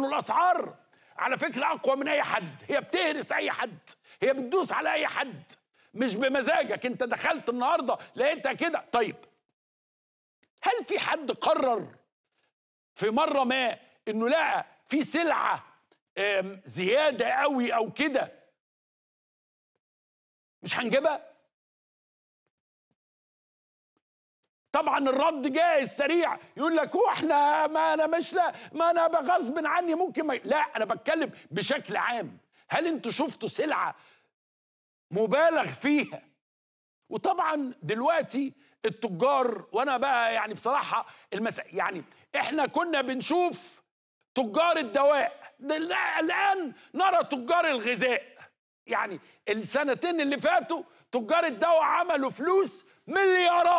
انه الاسعار على فكره اقوى من اي حد هي بتهرس اي حد هي بتدوس على اي حد مش بمزاجك انت دخلت النهارده لقيتها كده طيب هل في حد قرر في مره ما انه لقى في سلعه زياده قوي او كده مش هنجيبها طبعا الرد جاهز سريع يقول لك هو احنا ما انا مش لا ما انا بغصب عني ممكن ما لا انا بتكلم بشكل عام هل انتوا شفتوا سلعه مبالغ فيها وطبعا دلوقتي التجار وانا بقى يعني بصراحه المس... يعني احنا كنا بنشوف تجار الدواء الان نرى تجار الغذاء يعني السنتين اللي فاتوا تجار الدواء عملوا فلوس مليارات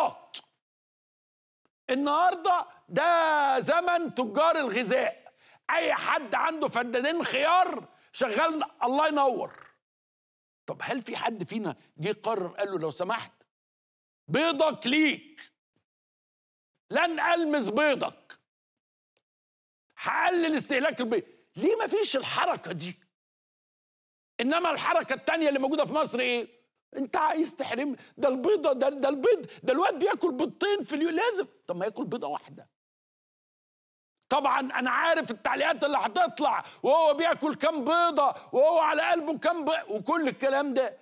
النهارده ده زمن تجار الغذاء اي حد عنده فدانين خيار شغال الله ينور طب هل في حد فينا جه قرر قال له لو سمحت بيضك ليك لن المس بيضك هقلل استهلاك البيض ليه ما فيش الحركه دي انما الحركه الثانيه اللي موجوده في مصر ايه انت عايز تحرم ده البيضه ده ده البيض ده الواد بياكل بيضتين في اليوم لازم طب ما ياكل بيضه واحده طبعا انا عارف التعليقات اللي هتطلع وهو بياكل كام بيضه وهو على قلبه كام بيضه وكل الكلام ده